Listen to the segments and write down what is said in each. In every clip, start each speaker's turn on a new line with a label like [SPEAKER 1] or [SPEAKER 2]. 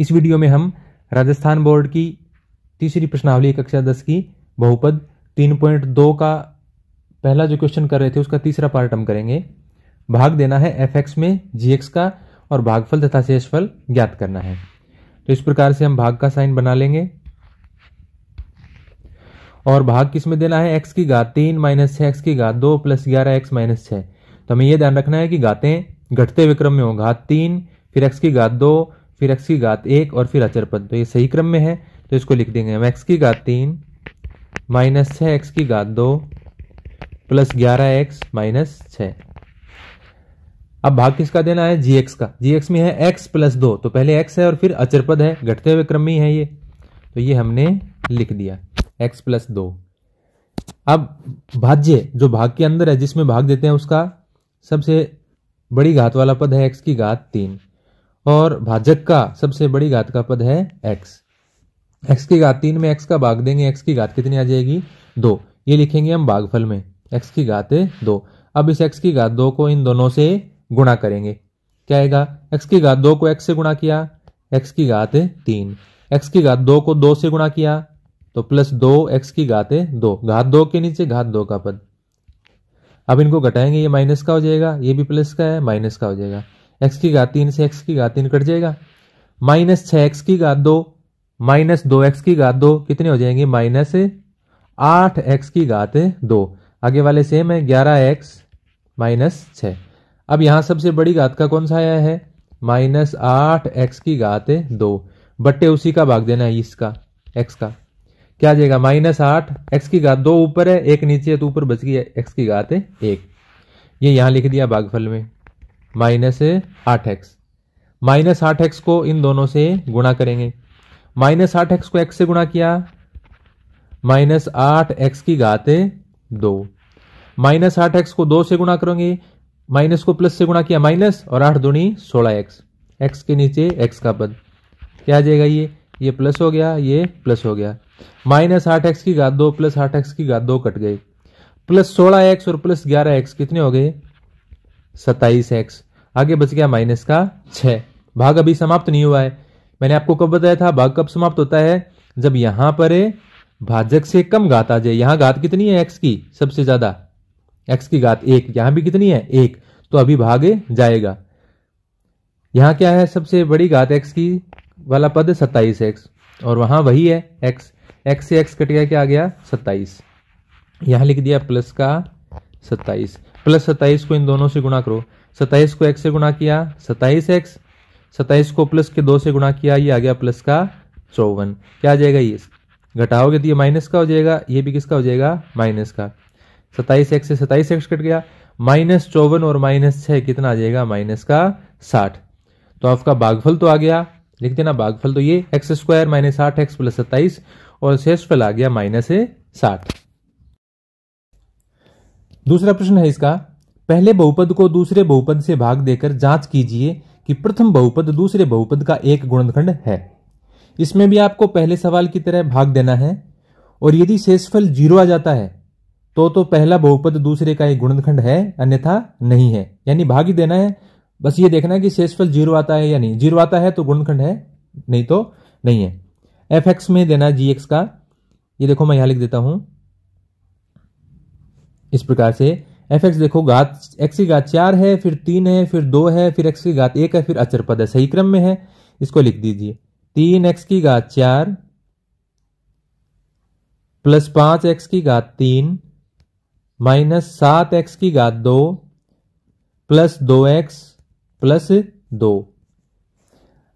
[SPEAKER 1] इस वीडियो में हम राजस्थान बोर्ड की तीसरी प्रश्नावली कक्षा दस की बहुपद तीन पॉइंट दो का पहला जो क्वेश्चन कर रहे थे उसका तीसरा पार्ट हम करेंगे भाग देना है एफ एक्स में जी एक्स का और भागफल तथा शेषफल ज्ञात करना है तो इस प्रकार से हम भाग का साइन बना लेंगे और भाग किस में देना है एक्स की घात तीन माइनस छः एक्स की घात दो प्लस ग्यारह एक्स माइनस छः तो हमें यह ध्यान रखना है कि घातें घटते विक्रम में हो घात तीन फिर एक्स की घात दो फिर एक्स की घात एक और फिर अचर पद तो ये सही क्रम में है तो इसको लिख देंगे हम एक्स की घात तीन माइनस छः एक्स की घात दो प्लस ग्यारह एक्स माइनस छः अब भाग किसका देना है जी एक्स का जी एक्स में है एक्स प्लस दो तो पहले एक्स है और फिर अचरपद है घटते हुए क्रम में ही है ये तो ये हमने लिख दिया एक्स प्लस दो अब भाज्य जो भाग के अंदर है जिसमें भाग देते हैं उसका सबसे बड़ी घात वाला पद है एक्स की घात तीन और भाजक का सबसे बड़ी घात का पद है एक्स एक्स की घात तीन में एक्स का भाग देंगे एक्स की घात कितनी आ जाएगी दो ये लिखेंगे हम भागफल में एक्स की घात दो अब इस एक्स की घात दो को इन दोनों से गुणा करेंगे क्या आएगा एक्स की घात दो को एक्स से गुणा किया एक्स की घात तीन एक्स की घात दो को दो से गुणा किया तो प्लस दो एक्स की घात दो घात दो के नीचे घात दो का पद अब इनको घटाएंगे ये माइनस का हो जाएगा ये भी प्लस का है माइनस का हो जाएगा एक्स की घात तीन से एक्स की घात तीन कट जाएगा माइनस छः एक्स की घात दो माइनस दो एक्स की घात दो कितने हो जाएंगे माइनस आठ एक्स की घात दो आगे वाले सेम है ग्यारह एक्स माइनस छ अब यहां सबसे बड़ी घात का कौन सा आया है माइनस आठ एक्स की घात दो बट्टे उसी का भाग देना है इसका एक्स का क्या आ जाएगा माइनस आठ एक्स की घात दो ऊपर है एक नीचे है तो ऊपर बच गई एक्स की घात एक ये यहां लिख दिया भागफल में माइनस आठ एक्स माइनस आठ एक्स को इन दोनों से गुणा करेंगे माइनस आठ एक्स को एक्स से गुणा किया माइनस आठ एक्स की घात दो माइनस आठ एक्स को दो से गुणा करोगे माइनस को प्लस से गुणा किया माइनस और आठ दुणी सोलह एक्स एक्स के नीचे एक्स का पद क्या आ जाएगा ये ये प्लस हो गया ये प्लस हो गया माइनस आठ एक्स की घात दो प्लस आठ एक्स की घात दो कट गई प्लस सोलह एक्स और प्लस ग्यारह एक्स कितने हो गए सत्ताईस एक्स आगे बच गया माइनस का छः भाग अभी समाप्त नहीं हुआ है मैंने आपको कब बताया था भाग कब समाप्त होता है जब यहां पर भाजक से कम घात आ जाए यहां घात कितनी है एक्स की सबसे ज्यादा एक्स की घात एक यहां भी कितनी है एक तो अभी भाग जाएगा यहां क्या है सबसे बड़ी घात एक्स की वाला पद सत्ताईस एक्स और वहां वही है एक्स एक्स से एक्स कट गया क्या आ गया सत्ताईस यहां लिख दिया प्लस का सत्ताईस प्लस सत्ताईस को इन दोनों से गुणा करो सत्ताईस को एक्स से गुणा किया सत्ताईस एक्स सत्ताईस को प्लस के दो से गुणा किया ये आ गया प्लस का चौवन क्या आ जाएगा ये घटाओगे तो ये माइनस का हो जाएगा ये भी किसका हो जाएगा माइनस का सत्ताईस एक्स से सत्ताईस एक्स कट गया माइनस चौवन और माइनस छः कितना आ जाएगा माइनस का साठ तो आपका भागफल तो आ गया लिख देना भागफल तो ये एक्स स्क्वायर माइनस आठ एक्स प्लस सत्ताईस और शेषफल आ गया माइनस साठ दूसरा प्रश्न है इसका पहले बहुपद को दूसरे बहुपद से भाग देकर जांच कीजिए कि प्रथम बहुपद दूसरे बहुपद का एक गुणनखंड है इसमें भी आपको पहले सवाल की तरह भाग देना है और यदि शेषफल जीरो आ जाता है तो तो पहला बहुपद दूसरे का एक गुणनखंड है अन्यथा नहीं है यानी भाग ही देना है बस ये देखना है कि शेषफल जीरो आता है या नहीं जीरो आता है तो गुणनखंड है नहीं तो नहीं है एफ एक्स में देना जी एक्स का ये देखो मैं यहां लिख देता हूं इस प्रकार से एफ एक्स देखो घात एक्स की घात चार है फिर तीन है फिर दो है फिर एक्स की घात एक है फिर अचर पद है सही क्रम में है इसको लिख दीजिए तीन एक्स की घात चार प्लस पांच एक्स की घात तीन माइनस सात एक्स की घात दो प्लस दो एक्स प्लस दो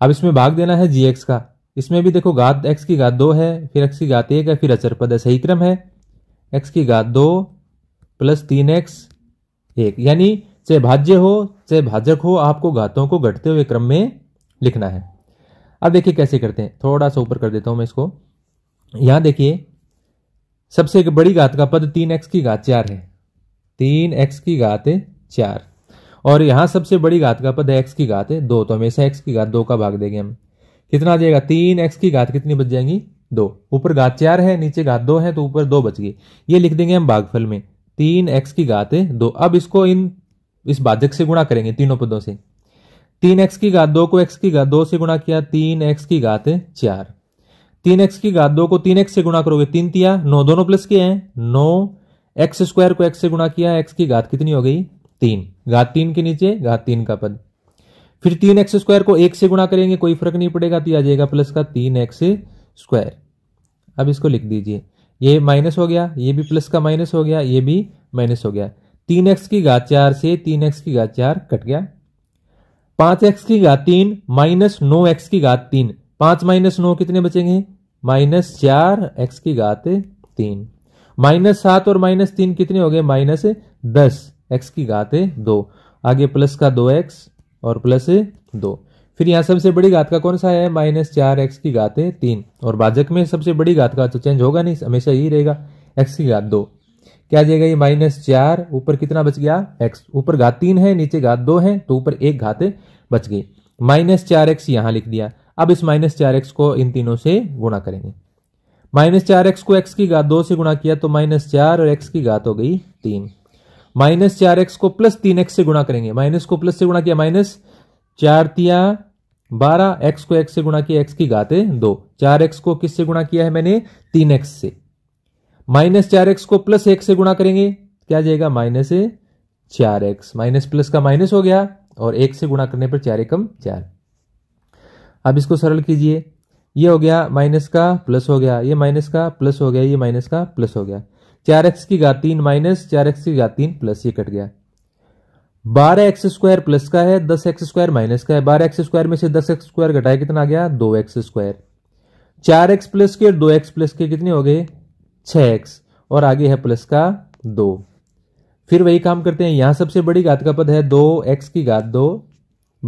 [SPEAKER 1] अब इसमें भाग देना है जी एक्स का इसमें भी देखो घात एक्स की घात दो है फिर एक्स की घात एक है फिर अचर पद है सही क्रम है एक्स की घात दो प्लस तीन एक्स एक यानी चाहे भाज्य हो चाहे भाजक हो आपको घातों को घटते हुए क्रम में लिखना है अब देखिए कैसे करते हैं थोड़ा सा ऊपर कर देता हूं मैं इसको यहां देखिए सबसे बड़ी घात का पद तीन एक्स की घात चार है तीन एक्स की घात चार और यहां सबसे बड़ी घात का पद है एक्स की घात है दो तो हमेशा एक्स की घात दो का भाग देंगे हम कितना आ जाएगा तीन एक्स की घात कितनी बच जाएंगी दो ऊपर घात चार है नीचे घात दो है तो ऊपर दो बच गई ये लिख देंगे हम भागफल में तीन एक्स की घात दो अब इसको इन इस बाधक से गुणा करेंगे तीनों पदों से तीन एक्स की घात दो को एक्स की घात दो से गुणा किया तीन एक्स की घात चार तीन एक्स की घात दो को तीन एक्स से गुणा करोगे तीन तिया नौ दोनों प्लस के हैं नौ एक्स स्क्वायर को एक्स से गुणा किया एक्स की घात कितनी हो गई तीन घात तीन के नीचे घात तीन का पद फिर तीन एक्स स्क्वायर को एक से गुणा करेंगे कोई फर्क नहीं पड़ेगा तो आ जाएगा प्लस का तीन एक्स स्क्वायर अब इसको लिख दीजिए ये माइनस हो गया ये भी प्लस का माइनस हो गया ये भी माइनस हो गया तीन एक्स की घात चार से तीन एक्स की घात चार कट गया पांच एक्स की घात तीन माइनस नौ एक्स की घात तीन पांच माइनस नौ कितने बचेंगे माइनस चार एक्स की घात तीन माइनस सात और माइनस तीन कितने हो गए माइनस दस एक्स की घात दो आगे प्लस का दो एक्स और प्लस दो फिर यहाँ सबसे बड़ी घात का कौन सा है माइनस चार एक्स की घात है तीन और भाजक में सबसे बड़ी घात का तो चेंज होगा नहीं हमेशा यही रहेगा एक्स की घात दो क्या जाएगा ये माइनस चार ऊपर कितना बच गया एक्स ऊपर घात तीन है नीचे घात दो है तो ऊपर एक घात बच गई माइनस चार एक्स यहां लिख दिया अब इस माइनस चार एक्स को इन तीनों से गुणा करेंगे माइनस चार एक्स को एक्स की घात दो से गुणा किया तो माइनस चार और एक्स की घात हो गई तीन माइनस चार एक्स को प्लस तीन एक्स से गुणा करेंगे माइनस को प्लस से गुणा किया माइनस चार तिया बारह एक्स को एक्स से गुणा किया एक्स की घाते दो चार एक्स को किससे गुणा किया है मैंने तीन एक्स से माइनस चार एक्स को प्लस एक से गुणा करेंगे क्या जाएगा माइनस चार एक्स माइनस प्लस का माइनस हो गया और एक से गुणा करने पर चार एकम चार अब इसको सरल कीजिए ये हो गया माइनस का प्लस हो गया ये माइनस का प्लस हो गया ये माइनस का प्लस हो गया चार एक्स की घात तीन माइनस चार एक्स की घात तीन प्लस ये कट गया बारह एक्स स्क्वायर प्लस का है दस एक्स स्क्वायर माइनस का है बारह एक्स स्क्वायर में से दस एक्स स्क्वायर घटाया कितना आ गया दो एक्स स्क्वायर चार एक्स प्लस के और दो एक्स प्लस के कितने हो गए छ एक्स और आगे है प्लस का दो फिर वही काम करते हैं यहां सबसे बड़ी घात का पद है दो एक्स की घात दो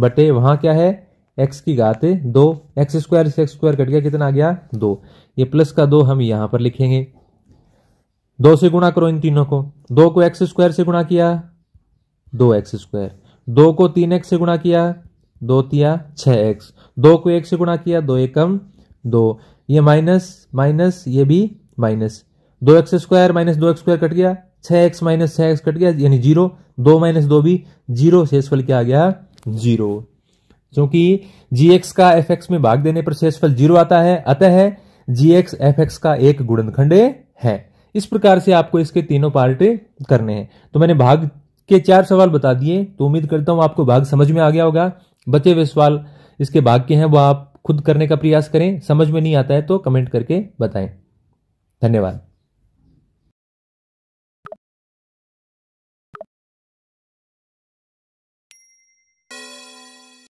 [SPEAKER 1] बटे वहां क्या है एक्स की घात दो एक्स स्क्वायर से एक्स स्क्वायर कट गया कितना आ गया दो ये प्लस का दो हम यहां पर लिखेंगे दो से गुणा करो इन तीनों को दो को एक्स स्क्वायर से गुणा किया दो एक्स स्क्वायर दो को तीन एक्स से गुणा किया दो तिया छ एक्स दो को एक से गुणा किया दो एकम दो ये माइनस माइनस ये भी माइनस दो एक्स स्क्वायर माइनस दो एक्स स्क्वायर कट गया छ एक्स माइनस छ एक्स कट गया यानी जीरो दो माइनस दो भी जीरो शेषफल क्या आ गया जीरो क्योंकि जी एक्स का एफ एक्स में भाग देने पर शेषफल जीरो आता है अतः जी एक्स एफ एक्स का एक गुणनखंड है इस प्रकार से आपको इसके तीनों पार्ट करने हैं तो मैंने भाग के चार सवाल बता दिए तो उम्मीद करता हूँ आपको भाग समझ में आ गया होगा बचे हुए सवाल इसके भाग के हैं वो आप खुद करने का प्रयास करें समझ में नहीं आता है तो कमेंट करके बताएं धन्यवाद